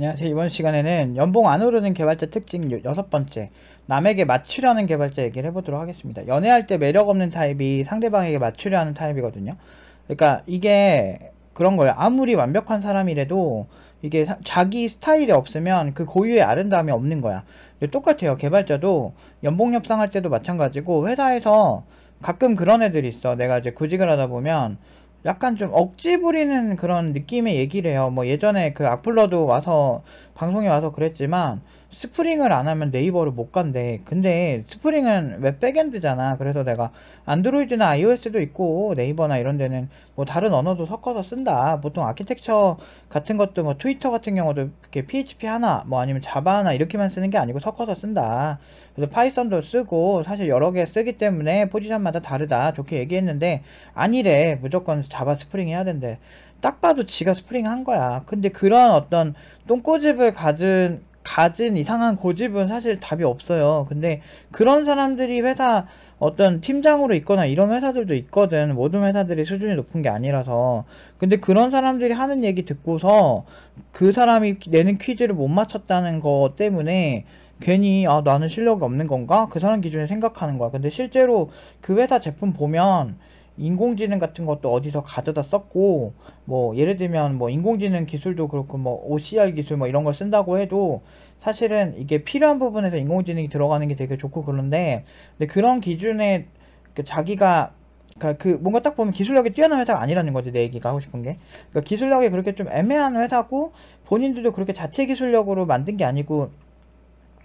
안녕하세요. 이번 시간에는 연봉 안 오르는 개발자 특징 여섯 번째 남에게 맞추려는 개발자 얘기를 해보도록 하겠습니다. 연애할 때 매력 없는 타입이 상대방에게 맞추려 하는 타입이거든요. 그러니까 이게 그런 거예요. 아무리 완벽한 사람이라도 이게 자기 스타일이 없으면 그 고유의 아름다움이 없는 거야. 똑같아요. 개발자도 연봉 협상할 때도 마찬가지고 회사에서 가끔 그런 애들이 있어. 내가 이제 구직을 하다 보면 약간 좀 억지 부리는 그런 느낌의 얘기를 해요. 뭐 예전에 그 악플러도 와서 방송에 와서 그랬지만 스프링을 안 하면 네이버를 못 간대 근데 스프링은 웹 백엔드잖아 그래서 내가 안드로이드나 iOS도 있고 네이버나 이런 데는 뭐 다른 언어도 섞어서 쓴다 보통 아키텍처 같은 것도 뭐 트위터 같은 경우도 이렇게 PHP 하나 뭐 아니면 자바 하나 이렇게만 쓰는 게 아니고 섞어서 쓴다 그래서 파이썬도 쓰고 사실 여러 개 쓰기 때문에 포지션마다 다르다 좋게 얘기했는데 아니래 무조건 자바 스프링 해야 된대 딱 봐도 지가 스프링 한 거야 근데 그런 어떤 똥꼬집을 가진 가진 이상한 고집은 사실 답이 없어요. 근데 그런 사람들이 회사 어떤 팀장으로 있거나 이런 회사들도 있거든. 모든 회사들이 수준이 높은 게 아니라서. 근데 그런 사람들이 하는 얘기 듣고서 그 사람이 내는 퀴즈를 못 맞췄다는 거 때문에 괜히 아 나는 실력이 없는 건가? 그 사람 기준에 생각하는 거야. 근데 실제로 그 회사 제품 보면 인공지능 같은 것도 어디서 가져다 썼고 뭐 예를 들면 뭐 인공지능 기술도 그렇고 뭐 OCR 기술 뭐 이런 걸 쓴다고 해도 사실은 이게 필요한 부분에서 인공지능이 들어가는 게 되게 좋고 그런데 근데 그런 기준에 그 자기가 그러니까 그 뭔가 딱 보면 기술력이 뛰어난 회사가 아니라는 거지 내 얘기가 하고 싶은 게 그러니까 기술력이 그렇게 좀 애매한 회사고 본인들도 그렇게 자체 기술력으로 만든 게 아니고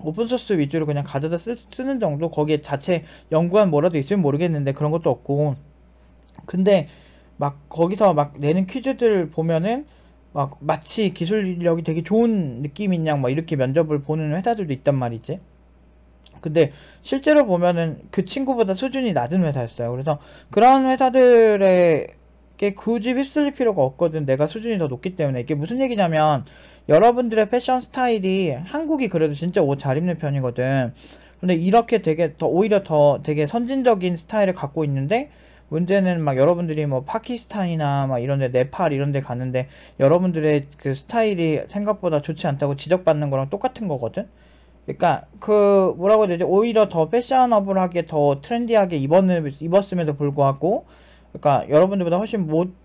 오픈소스 위주로 그냥 가져다 쓰, 쓰는 정도 거기에 자체 연구한 뭐라도 있으면 모르겠는데 그런 것도 없고 근데 막 거기서 막 내는 퀴즈들 보면은 막 마치 기술력이 되게 좋은 느낌인 양막 이렇게 면접을 보는 회사들도 있단 말이지. 근데 실제로 보면은 그 친구보다 수준이 낮은 회사였어요. 그래서 그런 회사들에게 굳이 휩쓸릴 필요가 없거든. 내가 수준이 더 높기 때문에. 이게 무슨 얘기냐면 여러분들의 패션 스타일이 한국이 그래도 진짜 옷 잘 입는 편이거든. 근데 이렇게 되게 더 오히려 더 되게 선진적인 스타일을 갖고 있는데 문제는 막 여러분들이 뭐 파키스탄이나 막 이런데 네팔 이런데 가는데 여러분들의 그 스타일이 생각보다 좋지 않다고 지적받는 거랑 똑같은 거거든. 그러니까 그 뭐라고 해야 되지? 오히려 더 패셔너블하게 더 트렌디하게 입었는 입었음에도 불구하고 그러니까 여러분들보다 훨씬 못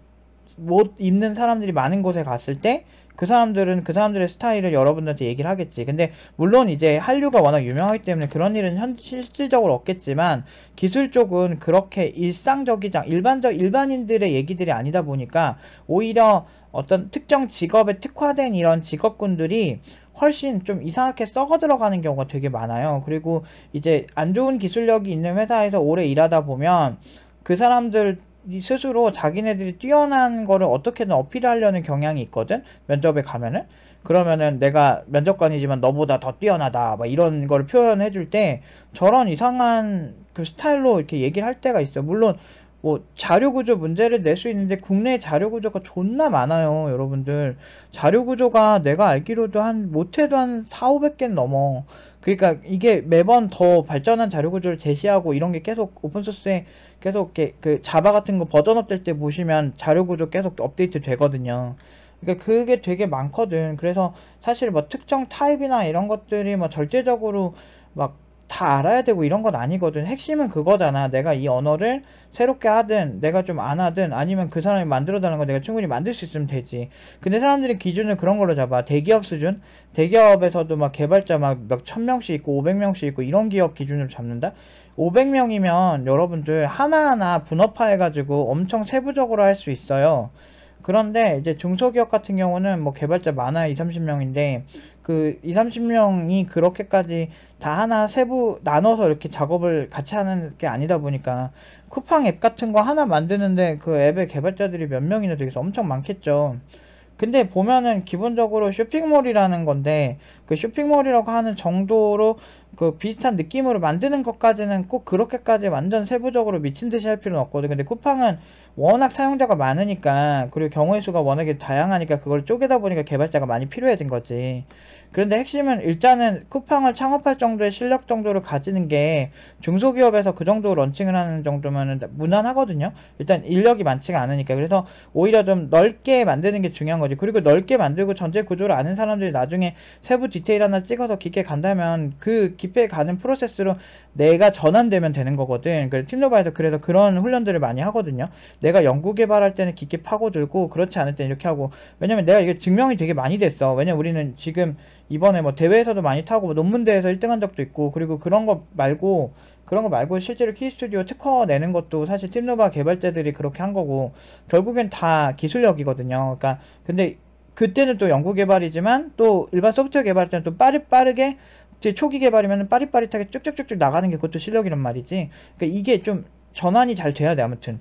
못 입는 사람들이 많은 곳에 갔을 때 그 사람들은 그 사람들의 스타일을 여러분들한테 얘기를 하겠지. 근데 물론 이제 한류가 워낙 유명하기 때문에 그런 일은 현, 실질적으로 없겠지만 기술 쪽은 그렇게 일상적이지 일반적 일반인들의 얘기들이 아니다 보니까 오히려 어떤 특정 직업에 특화된 이런 직업군들이 훨씬 좀 이상하게 썩어 들어가는 경우가 되게 많아요. 그리고 이제 안 좋은 기술력이 있는 회사에서 오래 일하다 보면 그 사람들 스스로 자기네들이 뛰어난 거를 어떻게든 어필하려는 경향이 있거든 면접에 가면은 그러면은 내가 면접관이지만 너보다 더 뛰어나다 막 이런 거를 표현해 줄 때 저런 이상한 그 스타일로 이렇게 얘기를 할 때가 있어요 물론 뭐 자료구조 문제를 낼 수 있는데 국내 자료구조가 존나 많아요 여러분들 자료구조가 내가 알기로도 한 못해도 한 4, 500개는 넘어 그러니까 이게 매번 더 발전한 자료구조를 제시하고 이런 게 계속 오픈소스에 계속 이렇게 그 자바 같은 거 버전업 될때 보시면 자료구조 계속 업데이트 되거든요 그러니까 그게 되게 많거든 그래서 사실 뭐 특정 타입이나 이런 것들이 뭐 절대적으로 막다 알아야 되고 이런 건 아니거든. 핵심은 그거잖아. 내가 이 언어를 새롭게 하든, 내가 좀 안 하든, 아니면 그 사람이 만들어달라는 거 내가 충분히 만들 수 있으면 되지. 근데 사람들이 기준을 그런 걸로 잡아. 대기업 수준? 대기업에서도 막 개발자 막 몇 천 명씩 있고, 오백 명씩 있고, 이런 기업 기준으로 잡는다? 오백 명이면 여러분들 하나하나 분업화해가지고 엄청 세부적으로 할 수 있어요. 그런데 이제 중소기업 같은 경우는 뭐 개발자 많아 2, 30명인데 그 2, 30명이 그렇게까지 다 하나 세부 나눠서 이렇게 작업을 같이 하는 게 아니다 보니까 쿠팡 앱 같은 거 하나 만드는데 그 앱의 개발자들이 몇 명이나 되겠어 엄청 많겠죠. 근데 보면은 기본적으로 쇼핑몰이라는 건데 그 쇼핑몰이라고 하는 정도로 그 비슷한 느낌으로 만드는 것까지는 꼭 그렇게까지 완전 세부적으로 미친 듯이 할 필요는 없거든. 근데 쿠팡은 워낙 사용자가 많으니까 그리고 경우의 수가 워낙에 다양하니까 그걸 쪼개다 보니까 개발자가 많이 필요해진 거지. 그런데 핵심은 일단은 쿠팡을 창업할 정도의 실력 정도를 가지는 게 중소기업에서 그 정도 런칭을 하는 정도면 무난하거든요. 일단 인력이 많지가 않으니까. 그래서 오히려 좀 넓게 만드는 게 중요한 거지. 그리고 넓게 만들고 전체 구조를 아는 사람들이 나중에 세부 디테일 하나 찍어서 깊게 간다면 그 기피해 가는 프로세스로 내가 전환되면 되는 거거든. 그래서 팀노바에서 그래서 그런 훈련들을 많이 하거든요. 내가 연구 개발할 때는 깊게 파고들고 그렇지 않을 때는 이렇게 하고 왜냐면 내가 이게 증명이 되게 많이 됐어. 왜냐면 우리는 지금 이번에 뭐 대회에서도 많이 타고 뭐 논문 대에서 1등한 적도 있고 그리고 그런 거 말고 그런 거 말고 실제로 키스튜디오 특허 내는 것도 사실 팀노바 개발자들이 그렇게 한 거고 결국엔 다 기술력이거든요. 그러니까 근데 그때는 또 연구 개발이지만 또 일반 소프트웨어 개발할 때는 또 빠르 빠르게 초기 개발이면 빠릿빠릿하게 쭉쭉쭉쭉 나가는 게 그것도 실력이란 말이지. 그러니까 이게 좀 전환이 잘 돼야 돼, 아무튼.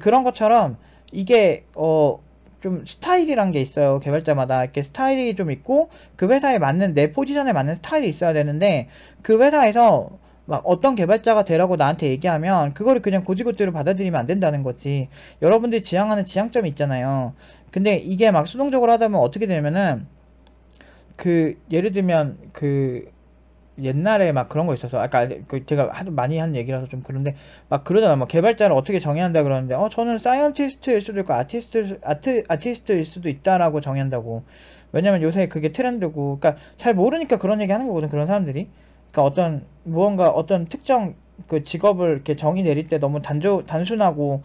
그런 것처럼 이게, 어, 좀 스타일이란 게 있어요. 개발자마다 이렇게 스타일이 좀 있고, 그 회사에 맞는, 내 포지션에 맞는 스타일이 있어야 되는데, 그 회사에서 막 어떤 개발자가 되라고 나한테 얘기하면 그거를 그냥 고지고대로 받아들이면 안 된다는 거지. 여러분들이 지향하는 지향점이 있잖아요. 근데 이게 막 수동적으로 하다 보면 어떻게 되냐면은 그 예를 들면 그 옛날에 막 그런 거 있어서 아까 그 제가 하도 많이 한 얘기라서 좀 그런데 막 그러잖아 막 개발자를 어떻게 정해야 한다 그러는데 어 저는 사이언티스트일 수도 있고 아티스트 아트 아티스트일 수도 있다라고 정한다고 의 왜냐면 요새 그게 트렌드고 그러니까 잘 모르니까 그런 얘기 하는 거거든 그런 사람들이 그러니까 어떤 무언가 어떤 특정 그 직업을 이렇게 정의 내릴 때 너무 단조 단순하고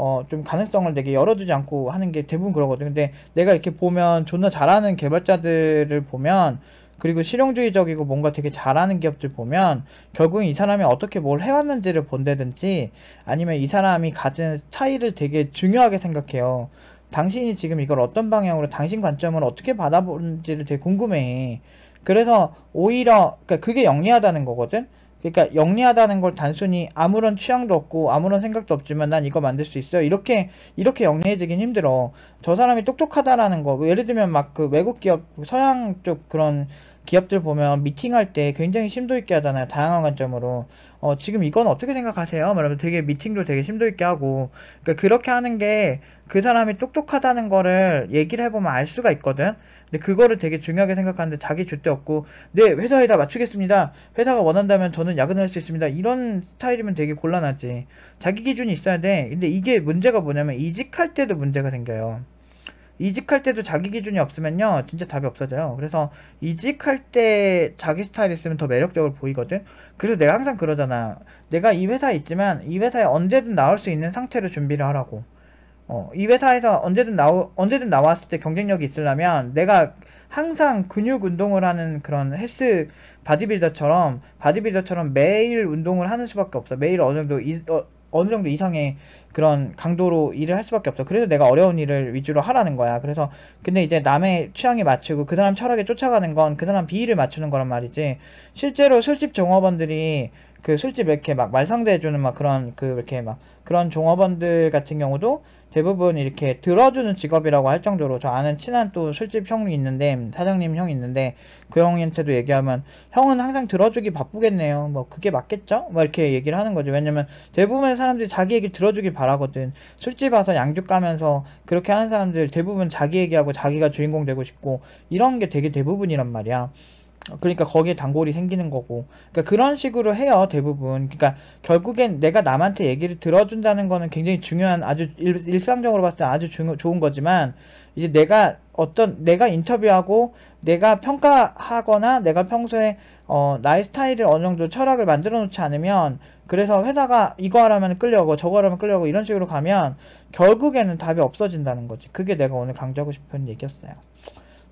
어, 좀 가능성을 되게 열어두지 않고 하는 게 대부분 그러거든. 근데 내가 이렇게 보면 존나 잘하는 개발자들을 보면 그리고 실용주의적이고 뭔가 되게 잘하는 기업들 보면 결국은 이 사람이 어떻게 뭘 해왔는지를 본다든지 아니면 이 사람이 가진 차이를 되게 중요하게 생각해요. 당신이 지금 이걸 어떤 방향으로 당신 관점을 어떻게 받아보는지를 되게 궁금해. 그래서 오히려 그러니까 그게 영리하다는 거거든. 그러니까 영리하다는 걸 단순히 아무런 취향도 없고 아무런 생각도 없지만 난 이거 만들 수 있어요. 이렇게 이렇게 영리해지긴 힘들어. 저 사람이 똑똑하다라는 거. 뭐 예를 들면 막 그 외국 기업 서양 쪽 그런 기업들 보면 미팅할 때 굉장히 심도 있게 하잖아요. 다양한 관점으로. 어, 지금 이건 어떻게 생각하세요? 여러분 되게 미팅도 되게 심도 있게 하고. 그러니까 그렇게 하는 게 그 사람이 똑똑하다는 거를 얘기를 해보면 알 수가 있거든. 근데 그거를 되게 중요하게 생각하는데 자기 줏대 없고, 네, 회사에다 맞추겠습니다. 회사가 원한다면 저는 야근을 할수 있습니다. 이런 스타일이면 되게 곤란하지. 자기 기준이 있어야 돼. 근데 이게 문제가 뭐냐면 이직할 때도 문제가 생겨요. 이직할 때도 자기 기준이 없으면요 진짜 답이 없어져요 그래서 이직할 때 자기 스타일 있으면 더 매력적으로 보이거든 그래서 내가 항상 그러잖아 내가 이 회사에 있지만 이 회사에 언제든 나올 수 있는 상태로 준비를 하라고 어, 이 회사에서 언제든 나오, 언제든 나왔을 때 경쟁력이 있으려면 내가 항상 근육 운동을 하는 그런 헬스 바디빌더처럼 바디빌더처럼 매일 운동을 하는 수밖에 없어 매일 어느 정도 이, 어, 어느 정도 이상의 그런 강도로 일을 할 수밖에 없어. 그래서 내가 어려운 일을 위주로 하라는 거야. 그래서 근데 이제 남의 취향에 맞추고 그 사람 철학에 쫓아가는 건 그 사람 비위를 맞추는 거란 말이지. 실제로 술집 종업원들이 그 술집 이렇게 막 말상대해주는 막 그런 그 이렇게 막 그런 종업원들 같은 경우도 대부분 이렇게 들어주는 직업이라고 할 정도로 저 아는 친한 또 술집 형이 있는데 사장님 형이 있는데 그 형한테도 얘기하면 형은 항상 들어주기 바쁘겠네요 뭐 그게 맞겠죠 뭐 이렇게 얘기를 하는 거죠 왜냐면 대부분의 사람들이 자기 얘기 들어주길 바라거든 술집 와서 양주 까면서 그렇게 하는 사람들 대부분 자기 얘기하고 자기가 주인공 되고 싶고 이런 게 되게 대부분이란 말이야 그러니까 거기에 단골이 생기는 거고 그러니까 그런 식으로 해요 대부분 그러니까 결국엔 내가 남한테 얘기를 들어준다는 거는 굉장히 중요한 아주 일, 상적으로 봤을 때 아주 중, 좋은 거지만 이제 내가 어떤 내가 인터뷰하고 내가 평가하거나 내가 평소에 어, 나의 스타일을 어느 정도 철학을 만들어 놓지 않으면 그래서 회사가 이거 하라면 끌려고 저거 하라면 끌려고 이런 식으로 가면 결국에는 답이 없어진다는 거지 그게 내가 오늘 강조하고 싶은 얘기였어요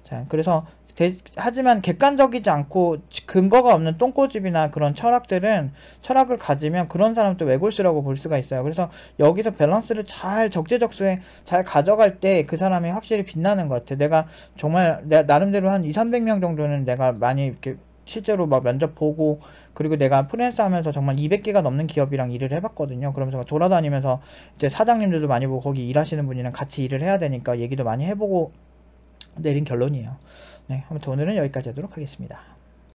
자 그래서 대, 하지만 객관적이지 않고 근거가 없는 똥꼬집이나 그런 철학들은 철학을 가지면 그런 사람도 외골수라고 볼 수가 있어요. 그래서 여기서 밸런스를 잘 적재적소에 잘 가져갈 때 그 사람이 확실히 빛나는 것 같아요. 내가 정말 내 나름대로 한 2, 300명 정도는 내가 많이 이렇게 실제로 막 면접 보고 그리고 내가 프리랜서 하면서 정말 200개가 넘는 기업이랑 일을 해봤거든요. 그러면서 돌아다니면서 이제 사장님들도 많이 보고 거기 일하시는 분이랑 같이 일을 해야 되니까 얘기도 많이 해보고 내린 결론이에요. 네, 아무튼 오늘은 여기까지 하도록 하겠습니다.